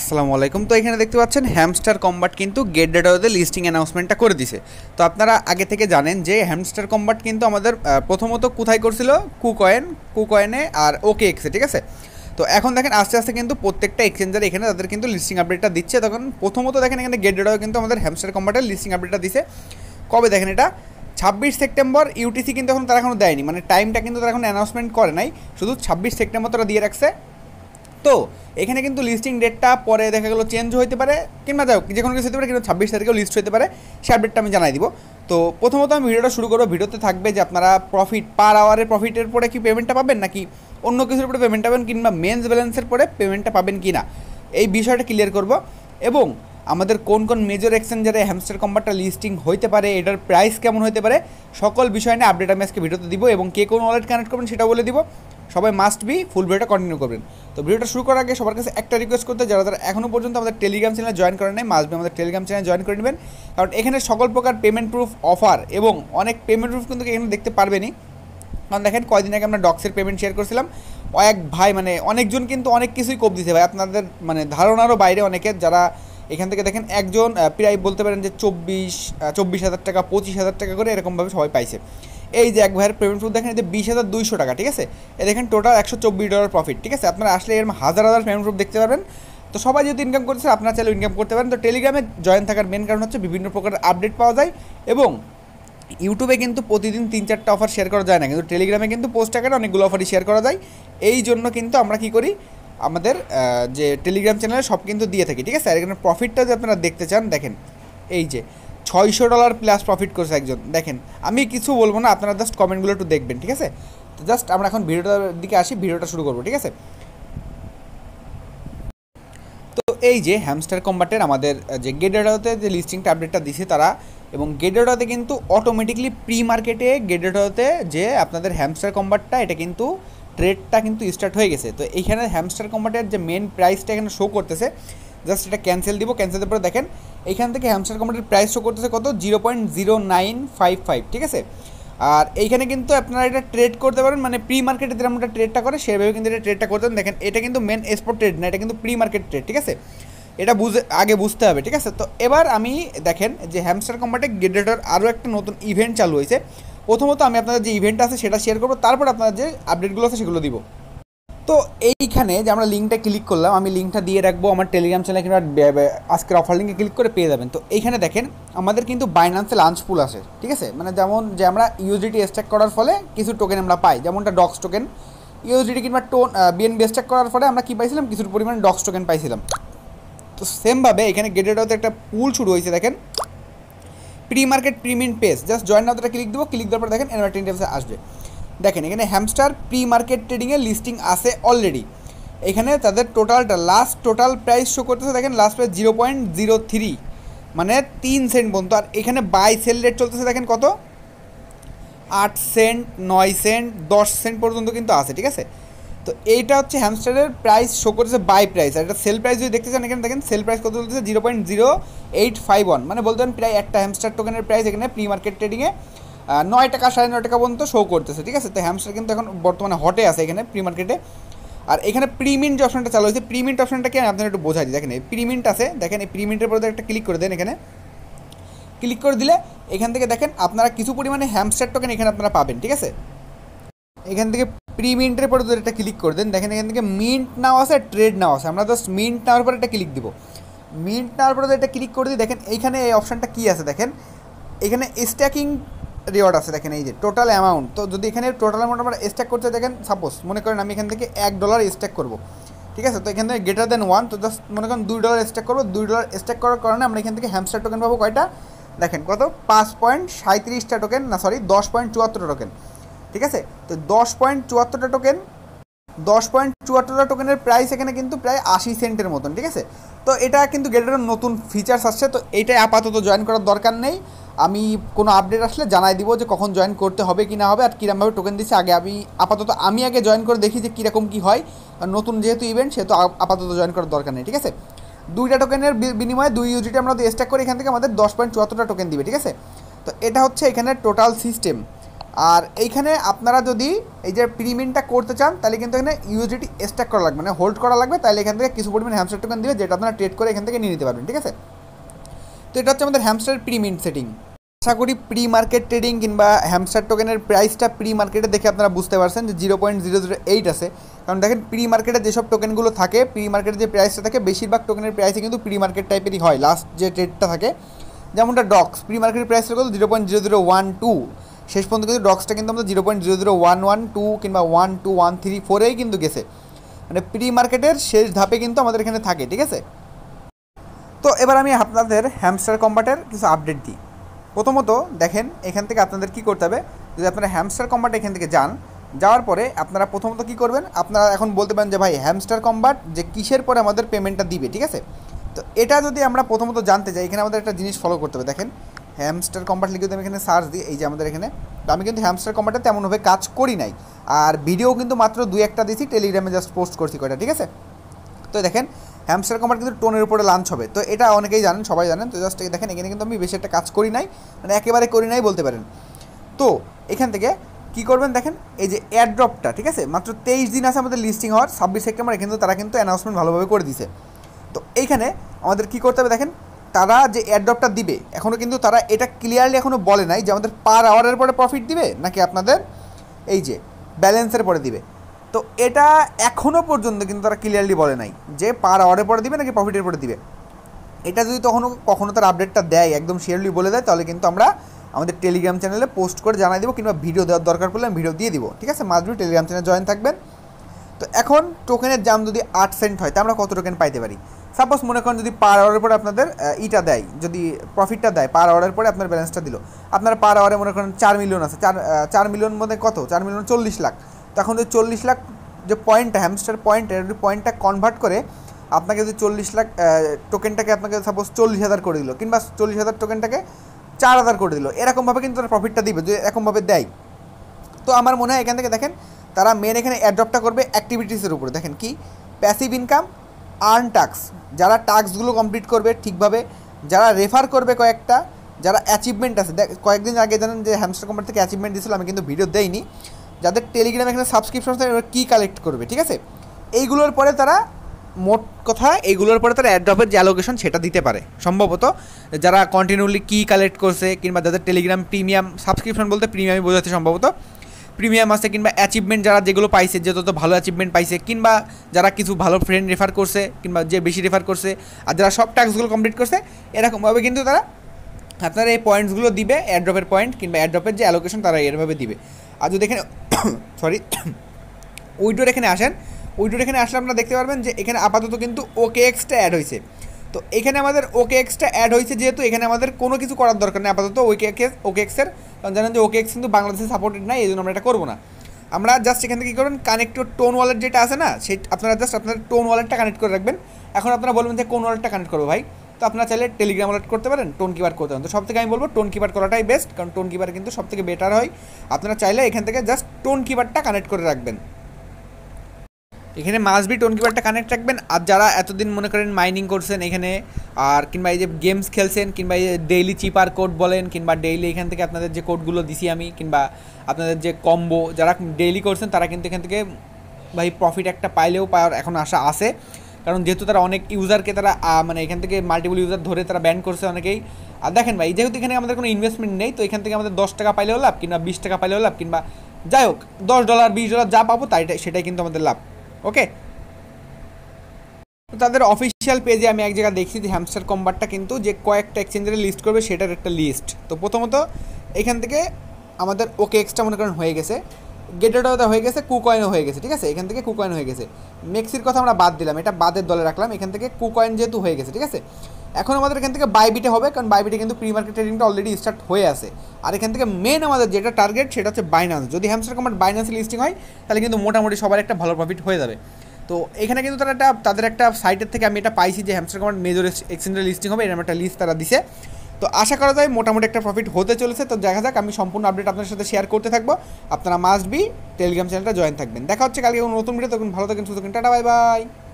আসসালামু আলাইকুম তো এখানে দেখতে পাচ্ছেন হ্যামস্টার কম্বাট কিন্তু গেট ডেটাতে লিস্টিং অ্যানাউন্সমেন্টটা করে দিছে তো আপনারা আগে থেকে জানেন যে হ্যামস্টার কম্বাট কিন্তু আমাদের প্রথমত কোথায় করছিল কুকয়েন কুকয়েনে আর ওকে এক্সে ঠিক আছে তো এখন দেখেন আস্তে আস্তে কিন্তু প্রত্যেকটা এক্সচেঞ্জার এখানে তাদের কিন্তু লিস্টিং আপডেটটা দিচ্ছে তখন প্রথমত দেখেন এখানে গেট ডেটাও কিন্তু আমাদের হ্যামস্টার কম্বাটের লিস্টিং আপডেটটা দিছে কবে দেখেন এটা ছাব্বিশ সেপ্টেম্বর ইউটিসি কিন্তু এখন তারা এখনও দেয়নি মানে টাইমটা কিন্তু তারা এখন অ্যানাউন্সমেন্ট করে নাই শুধু ছাব্বিশ সেপ্টেম্বর তারা দিয়ে রাখছে তো এখানে কিন্তু লিস্টিং ডেটটা পরে দেখা গেলো চেঞ্জ হতে পারে কিংবা যাই হোক যে কোনো কিছু হতে পারে কিন্তু ছাব্বিশ তারিখেও লিস্ট হতে পারে সে আপডেটটা আমি জানাই দিব তো প্রথমত আমি ভিডিওটা শুরু করবো ভিডিওতে থাকবে যে আপনারা প্রফিট পার আওয়ারের প্রফিটের পরে কি পেমেন্টটা পাবেন নাকি অন্য কিছুর উপরে পেমেন্ট পাবেন কিংবা মেন্স ব্যালেন্সের পরে পেমেন্টটা পাবেন কি না এই বিষয়টা ক্লিয়ার করব এবং আমাদের কোন কোন মেজর এক্সচেঞ্জারে হ্যামস্টার কম্বারটা লিস্টিং হইতে পারে এটার প্রাইস কেমন হতে পারে সকল বিষয় নিয়ে আপডেট আমি আজকে ভিডিওতে দিব এবং কে কোন ওয়ালেট কানেক্ট করবেন সেটা বলে দিব সবাই মাস্ট বি ফুল ভিডিওটা কন্টিনিউ করবেন তো ভিডিওটা শুরু করার আগে সবার কাছে একটা রিকোয়েস্ট করতে যারা তারা এখনও পর্যন্ত আমাদের টেলিগ্রাম চ্যানেল জয়েন করে নেয় মাস্ট বি আমাদের টেলিগ্রাম চ্যানেল জয়েন করে নেবেন কারণ এখানে সকল প্রকার পেমেন্ট প্রুফ অফার এবং অনেক পেমেন্ট প্রুফ কিন্তু এখানে দেখতে পারবেনি কারণ দেখেন কয়দিন আগে আমরা ডক্সের পেমেন্ট শেয়ার করছিলাম এক ভাই মানে অনেকজন কিন্তু অনেক কিছুই কোপ দিতে ভাই আপনাদের মানে ধারণারও বাইরে অনেকে যারা এখান থেকে দেখেন একজন প্রায় বলতে পারেন যে চব্বিশ চব্বিশ হাজার টাকা পঁচিশ হাজার টাকা করে এরকমভাবে সবাই পাইছে এই যে এক ভাইয়ের পেমেন্ট প্রুফ দেখেন যে বিশ হাজার দুইশো টাকা ঠিক আছে এ দেখেন টোটাল একশো চব্বিশ ডলার প্রফিট ঠিক আছে আপনারা আসলে এরম হাজার হাজার পেমেন্ট প্রুফ দেখতে পারবেন তো সবাই যদি ইনকাম করছে আপনারা চাইলে ইনকাম করতে পারেন তো টেলিগ্রামে জয়েন থাকার মেন কারণ হচ্ছে বিভিন্ন প্রকার আপডেট পাওয়া যায় এবং ইউটিউবে কিন্তু প্রতিদিন তিন চারটা অফার শেয়ার করা যায় না কিন্তু টেলিগ্রামে কিন্তু পোস্ট আকারে অনেকগুলো অফারই শেয়ার করা যায় এই জন্য কিন্তু আমরা কি করি আমাদের যে টেলিগ্রাম চ্যানেলে সব কিন্তু দিয়ে থাকি ঠিক আছে আর এখানে প্রফিটটা যদি আপনারা দেখতে চান দেখেন এই যে ছয়শো ডলার প্লাস প্রফিট করেছে একজন দেখেন আমি কিছু বলবো না আপনারা জাস্ট কমেন্টগুলো একটু দেখবেন ঠিক আছে তো জাস্ট আমরা এখন ভিডিওটার দিকে আসি ভিডিওটা শুরু করবো ঠিক আছে তো এই যে হ্যামস্টার কম্বাটের আমাদের যে গেডেডোতে যে লিস্টিংটা আপডেটটা দিছে তারা এবং গেডেডোতে কিন্তু অটোমেটিকলি প্রি মার্কেটে গেডেডোতে যে আপনাদের হ্যামস্টার কম্বাটটা এটা কিন্তু ট্রেডটা কিন্তু স্টার্ট হয়ে গেছে তো এইখানে হ্যামস্টার কম্বাটের যে মেন প্রাইসটা এখানে শো করতেছে জাস্ট এটা ক্যান্সেল দিব ক্যান্সেল দেওয়ার পরে দেখেন এইখান থেকে হ্যামস্টার কমান্ডের প্রাইস শো করতেছে কত zero point zero nine five five ঠিক আছে আর এইখানে কিন্তু আপনারা এটা ট্রেড করতে পারেন মানে প্রি মার্কেটে যেরকম একটা ট্রেডটা করে সেভাবে কিন্তু এটা ট্রেডটা করতে দেখেন এটা কিন্তু মেন এক্সপোর্ট ট্রেড না এটা কিন্তু প্রি মার্কেট ট্রেড ঠিক আছে এটা বুঝে আগে বুঝতে হবে ঠিক আছে তো এবার আমি দেখেন যে হ্যামস্টার কম্পাটে গ্রেডেটার আরও একটা নতুন ইভেন্ট চালু হয়েছে প্রথমত আমি আপনাদের যে ইভেন্ট আছে সেটা শেয়ার করবো তারপর আপনাদের যে আপডেটগুলো আছে সেগুলো দিব তো এইখানে যে আমরা লিঙ্কটা ক্লিক করলাম আমি লিঙ্কটা দিয়ে রাখবো আমার টেলিগ্রাম চ্যানেল কিংবা আজকের অফার লিঙ্কে ক্লিক করে পেয়ে যাবেন তো এইখানে দেখেন আমাদের কিন্তু বাইনান্সে লাঞ্চ পুল আসে ঠিক আছে মানে যেমন যে আমরা ইউজিডি স্ট্যাক করার ফলে কিছু টোকেন আমরা পাই যেমনটা ডক্স টোকেন ইউজিডি কিংবা টোন বিএনবি স্ট্যাক করার ফলে আমরা কী পাইছিলাম কিছু পরিমাণে ডক্স টোকেন পাইছিলাম তো সেমভাবে এখানে গেটেডাওতে একটা পুল শুরু হয়েছে দেখেন প্রি মার্কেট প্রিমিন পেজ জাস্ট জয়েন নাওতে ক্লিক দেবো ক্লিক দেওয়ার পর দেখেন এনার আসবে দেখেন এখানে হ্যামস্টার প্রি মার্কেট ট্রেডিংয়ে লিস্টিং আসে অলরেডি এখানে তাদের টোটালটা লাস্ট টোটাল প্রাইস শো করতেছে দেখেন last price zero point zero three মানে তিন সেন্ট পর্যন্ত আর এখানে বাই সেল রেট চলতেছে দেখেন কত আট সেন্ট নয় সেন্ট দশ সেন্ট পর্যন্ত কিন্তু আসে ঠিক আছে তো এইটা হচ্ছে হ্যামস্টারের প্রাইস শো করেছে বাই প্রাইস আর এটা সেল প্রাইস যদি দেখতে চান এখানে দেখেন সেল প্রাইস কত চলতেছে zero point zero eight five one মানে বলতে পারেন প্রায় একটা হ্যামস্টার টোকেনের প্রাইস এখানে প্রি মার্কেট ট্রেডিংয়ে নয় টাকা সাড়ে নয় টাকা পর্যন্ত শো করতেছে ঠিক আছে তো হ্যামস্টার কিন্তু এখন বর্তমানে হটে আছে এখানে প্রি মার্কেটে আর এখানে প্রিমিন্ট যে অপশনটা চালু হয়েছে প্রিমিন্ট আমি আপনারা একটু বোঝাই দিই দেখেন এই প্রিমিন্ট আছে দেখেন এই প্রিমিন্টের পরে একটা ক্লিক করে দেন এখানে ক্লিক করে দিলে এখান থেকে দেখেন আপনারা কিছু পরিমাণে হ্যামস্টার টোকেন এখানে আপনারা পাবেন ঠিক আছে এখান থেকে প্রিমিন্টের পরে তো একটা ক্লিক করে দেন দেখেন এখান থেকে মিন্ট নাও আছে ট্রেড নাও আছে আমরা জাস্ট মিন্ট নেওয়ার পরে একটা ক্লিক দিব মিন্ট নেওয়ার পরে তো এটা ক্লিক করে দিই দেখেন এইখানে এই অপশানটা কী আছে দেখেন এখানে স্ট্যাকিং রিওয়ার্ড আছে দেখেন এই যে টোটাল অ্যামাউন্ট তো যদি এখানে টোটাল অ্যামাউন্ট আমরা স্ট্যাক করতে দেখেন সাপোজ মনে করেন আমি এখান থেকে এক ডলার স্ট্যাক করবো ঠিক আছে তো এখান থেকে গ্রেটার দেন ওয়ান তো জাস্ট মনে করেন দুই ডলার স্ট্যাক করবো দুই ডলার স্ট্যাক করার কারণে আমরা এখান থেকে হ্যামস্টার টোকেন পাবো কয়টা দেখেন কত পাঁচ পয়েন্ট সাঁত্রিশটা টোকেন না সরি দশ পয়েন্ট চুয়াত্তর টোকেন ঠিক আছে তো দশ পয়েন্ট চুয়াত্তরটা টোকেন দশ পয়েন্ট চুয়াত্তরটা টোকেনের প্রাইস এখানে কিন্তু প্রায় আশি সেন্টের মতন ঠিক আছে তো এটা কিন্তু গেটের নতুন ফিচার্স আসছে তো এটাই আপাতত জয়েন করার দরকার নেই আমি কোনো আপডেট আসলে জানাই দিব যে কখন জয়েন করতে হবে কি না হবে আর কীরকমভাবে টোকেন দিচ্ছে আগে আমি আপাতত আমি আগে জয়েন করে দেখি যে কীরকম কী হয় নতুন যেহেতু ইভেন্ট সেহেতু আপাতত জয়েন করার দরকার নেই ঠিক আছে দুইটা টোকেনের বিনিময়ে দুই ইউজিটি আমরা স্ট্যাক করে এখান থেকে আমাদের দশ পয়েন্ট চুয়াত্তরটা টোকেন দিবে ঠিক আছে তো এটা হচ্ছে এখানে টোটাল সিস্টেম আর এইখানে আপনারা যদি এই যে প্রিমিয়ামটা করতে চান তাহলে কিন্তু এখানে ইউজিটি স্ট্যাক করা লাগবে মানে হোল্ড করা লাগবে তাহলে এখান থেকে কিছু পরিমাণ হ্যামস্টার টোকেন দিবে যেটা আপনারা ট্রেড করে এখান থেকে নিয়ে নিতে পারবেন ঠিক আছে তো এটা হচ্ছে আমাদের হ্যামস্টার প্রিমিন সেটিং আশা করি প্রি মার্কেট ট্রেডিং কিংবা হ্যামস্টার টোকেনের প্রাইসটা প্রি মার্কেটে দেখে আপনারা বুঝতে পারছেন যে zero point zero zero eight আছে কারণ দেখেন প্রি মার্কেটে যেসব টোকেনগুলো থাকে প্রি মার্কেটে যে প্রাইসটা থাকে বেশিরভাগ টোকেনের প্রাইসই কিন্তু প্রি মার্কেট টাইপেরই হয় লাস্ট যে ট্রেডটা থাকে যেমনটা ডক্স প্রি মার্কেটের প্রাইসটা কত zero point zero zero one two শেষ পর্যন্ত কিন্তু ডক্সটা কিন্তু আমাদের zero point zero zero one one two কিংবা ওয়ান টু ওয়ান থ্রি ফোরেই কিন্তু গেছে মানে প্রি মার্কেটের শেষ ধাপে কিন্তু আমাদের এখানে থাকে ঠিক আছে তো এবার আমি আপনাদের হ্যামস্টার কম্বাটের কিছু আপডেট দিই প্রথমত দেখেন এখান থেকে আপনাদের কি করতে হবে যদি আপনারা হ্যামস্টার কম্বাট এখান থেকে যান যাওয়ার পরে আপনারা প্রথমত কি করবেন আপনারা এখন বলতে পারেন যে ভাই হ্যামস্টার কম্বাট যে কিসের পরে আমাদের পেমেন্টটা দিবে ঠিক আছে তো এটা যদি আমরা প্রথমত জানতে চাই এখানে আমাদের একটা জিনিস ফলো করতে হবে দেখেন হ্যামস্টার কম্পার্ট লিখে আমি এখানে সার্চ দিই এই যে আমাদের এখানে তো আমি কিন্তু হ্যামস্টার কম্পার্টে তেমনভাবে কাজ করি নাই আর ভিডিও কিন্তু মাত্র দু একটা দিয়েছি টেলিগ্রামে জাস্ট পোস্ট করছি কয়টা ঠিক আছে তো দেখেন হ্যামস্টার কম্পার্ট কিন্তু টোনের উপরে লাঞ্চ হবে তো এটা অনেকেই জানেন সবাই জানেন তো জাস্ট দেখেন এখানে কিন্তু আমি বেশি একটা কাজ করি নাই মানে একেবারে করি নাই বলতে পারেন তো এখান থেকে কী করবেন দেখেন এই যে অ্যাড্রপটা ঠিক আছে মাত্র তেইশ দিন আছে আমাদের লিস্টিং হওয়ার ছাব্বিশ সেপ্টেম্বর কিন্তু তারা কিন্তু অ্যানাউন্সমেন্ট ভালোভাবে করে দিছে তো এইখানে আমাদের কী করতে হবে দেখেন তারা যে অ্যাডপটা দিবে এখনও কিন্তু তারা এটা ক্লিয়ারলি এখনও বলে নাই যে আমাদের পার আওয়ারের পরে প্রফিট দিবে নাকি আপনাদের এই যে ব্যালেন্সের পরে দিবে তো এটা এখনও পর্যন্ত কিন্তু তারা ক্লিয়ারলি বলে নাই যে পার আওয়ারের পরে দিবে নাকি প্রফিটের পরে দিবে এটা যদি তখনও কখনও তার আপডেটটা দেয় একদম শেয়ারলি বলে দেয় তাহলে কিন্তু আমরা আমাদের টেলিগ্রাম চ্যানেলে পোস্ট করে জানাই দেবো কিংবা ভিডিও দেওয়ার দরকার পড়লে আমি ভিডিও দিয়ে দিব ঠিক আছে মাঝবি টেলিগ্রাম চ্যানেলে জয়েন থাকবেন তো এখন টোকেনের দাম যদি আট সেন্ট হয় তা আমরা কত টোকেন পাইতে পারি সাপোজ মনে করেন যদি পার আওয়ারের পরে আপনাদের ইটা দেয় যদি প্রফিটটা দেয় পার আওয়ারের পরে আপনার ব্যালেন্সটা দিল আপনার পার আওয়ারে মনে করেন চার মিলিয়ন আছে চার চার মিলিয়ন মধ্যে কত চার মিলিয়ন চল্লিশ লাখ তখন যদি চল্লিশ লাখ যে পয়েন্টটা হ্যামস্টার পয়েন্টের যদি পয়েন্টটা কনভার্ট করে আপনাকে যদি চল্লিশ লাখ টোকেনটাকে আপনাকে সাপোজ চল্লিশ হাজার করে দিল কিংবা চল্লিশ হাজার টোকেনটাকে চার হাজার করে দিল এরকমভাবে কিন্তু তারা প্রফিটটা দিবে যদি এরকমভাবে দেয় তো আমার মনে হয় এখান থেকে দেখেন তারা মেন এখানে অ্যাডপ্টটা করবে অ্যাক্টিভিটিসের উপরে দেখেন কি প্যাসিভ ইনকাম আর্ন টাস্ক যারা টাস্কগুলো কমপ্লিট করবে ঠিকভাবে যারা রেফার করবে কয়েকটা যারা অ্যাচিভমেন্ট আছে দেখ কয়েকদিন আগে জানেন যে হ্যামস্টার কোম্পানি থেকে অ্যাচিভমেন্ট দিয়েছিল আমি কিন্তু ভিডিও দেইনি যাদের টেলিগ্রাম এখানে সাবস্ক্রিপশন আছে ওরা কী কালেক্ট করবে ঠিক আছে এইগুলোর পরে তারা মোট কথা এইগুলোর পরে তারা অ্যাড্রপের যে অ্যালোকেশন সেটা দিতে পারে সম্ভবত যারা কন্টিনিউলি কী কালেক্ট করছে কিংবা যাদের টেলিগ্রাম প্রিমিয়াম সাবস্ক্রিপশন বলতে প্রিমিয়ামই বোঝাচ্ছে সম্ভবত প্রিমিয়াম আছে কিংবা অ্যাচিভমেন্ট যারা যেগুলো পাইছে যে তত ভালো অ্যাচিভমেন্ট পাইছে কিংবা যারা কিছু ভালো ফ্রেন্ড রেফার করছে কিংবা যে বেশি রেফার করছে আর যারা সব টাস্কগুলো কমপ্লিট করছে এরকমভাবে কিন্তু তারা আপনারা এই পয়েন্টসগুলো দিবে অ্যাড্রপের পয়েন্ট কিংবা অ্যাড্রপের যে অ্যালোকেশন তারা এরভাবে দিবে আর যদি এখানে সরি উইডোর এখানে আসেন উইডোর এখানে আসলে আপনারা দেখতে পারবেন যে এখানে আপাতত কিন্তু ওকে এক্সটা অ্যাড হয়েছে তো এখানে আমাদের ওকে এক্সটা অ্যাড হয়েছে যেহেতু এখানে আমাদের কোনো কিছু করার দরকার নেই আপাতত ওকে এক্স ওকে এক্সের কারণ জানেন যে ওকে এক্স কিন্তু বাংলাদেশে সাপোর্টেড নাই এই জন্য আমরা এটা করবো না আমরা জাস্ট এখান থেকে কী করবেন কানেক্টর টোন ওয়ালেট যেটা আছে না সেই আপনারা জাস্ট আপনার টোন ওয়ালেটটা কানেক্ট করে রাখবেন এখন আপনারা বলবেন যে কোন ওয়ালেটটা কানেক্ট করবো ভাই তো আপনারা চাইলে টেলিগ্রাম ওয়ালেট করতে পারেন টোন কিপার করতে পারেন তো সব থেকে আমি বলবো টোন কিপার করাটাই বেস্ট কারণ টোন কিপার কিন্তু সব থেকে বেটার হয় আপনারা চাইলে এখান থেকে জাস্ট টোন কিপারটা কানেক্ট করে রাখবেন এখানে বি টোন কিপারটা কানেক্ট রাখবেন আর যারা এতদিন মনে করেন মাইনিং করছেন এখানে আর কিংবা এই যে গেমস খেলছেন কিংবা এই যে ডেইলি চিপার কোড বলেন কিংবা ডেইলি এখান থেকে আপনাদের যে কোডগুলো দিছি আমি কিংবা আপনাদের যে কম্বো যারা ডেইলি করছেন তারা কিন্তু এখান থেকে ভাই প্রফিট একটা পাইলেও পাওয়ার এখন আশা আছে কারণ যেহেতু তারা অনেক ইউজারকে তারা মানে এখান থেকে মাল্টিপল ইউজার ধরে তারা ব্যান করছে অনেকেই আর দেখেন ভাই যেহেতু এখানে আমাদের কোনো ইনভেস্টমেন্ট নেই তো এখান থেকে আমাদের দশ টাকা পাইলেও লাভ কিংবা বিশ টাকা পাইলেও লাভ কিংবা যাই হোক দশ ডলার বিশ ডলার যা পাবো তাই সেটাই কিন্তু আমাদের লাভ ওকে তো তাদের অফিসিয়াল পেজে আমি এক জায়গায় দেখছি যে হ্যামস্টার কম্বারটা কিন্তু যে কয়েকটা এক্সচেঞ্জের লিস্ট করবে সেটার একটা লিস্ট তো প্রথমত এখান থেকে আমাদের ওকে এক্সট্রা মনে করেন হয়ে গেছে গেডেডাওদা হয়ে গেছে কুকয়েনও হয়ে গেছে ঠিক আছে এখান থেকে কুকয়েন হয়ে গেছে মেক্সির কথা আমরা বাদ দিলাম এটা বাদের দলে রাখলাম এখান থেকে কুকয়েন যেহেতু হয়ে গেছে ঠিক আছে এখন আমাদের এখান থেকে বাইবিটে হবে কারণ বাইবিটে কিন্তু প্রি মার্কেট ট্রেডিংটা অলরেডি স্টার্ট হয়ে আছে আর এখান থেকে মেন আমাদের যেটা টার্গেট সেটা হচ্ছে বাইনান্স যদি হ্যামস্টার কমার্ট বাইনান্সে লিস্টিং হয় তাহলে কিন্তু মোটামুটি সবার একটা ভালো প্রফিট হয়ে যাবে তো এখানে কিন্তু তারা একটা তাদের একটা সাইটের থেকে আমি এটা পাইছি যে হ্যামস্টার কমার্ট মেজর এক্সচেঞ্জের লিস্টিং হবে এরকম একটা লিস্ট তারা দিছে তো আশা করা যায় মোটামুটি একটা প্রফিট হতে চলেছে তো দেখা যাক আমি সম্পূর্ণ আপডেট আপনার সাথে শেয়ার করতে থাকবো আপনারা মাস্ট বি টেলিগ্রাম চ্যানেলটা জয়েন থাকবেন দেখা হচ্ছে কালকে নতুন ভিডিও তখন ভালো থাকেন শুধু থাকেন টাটা বাই বাই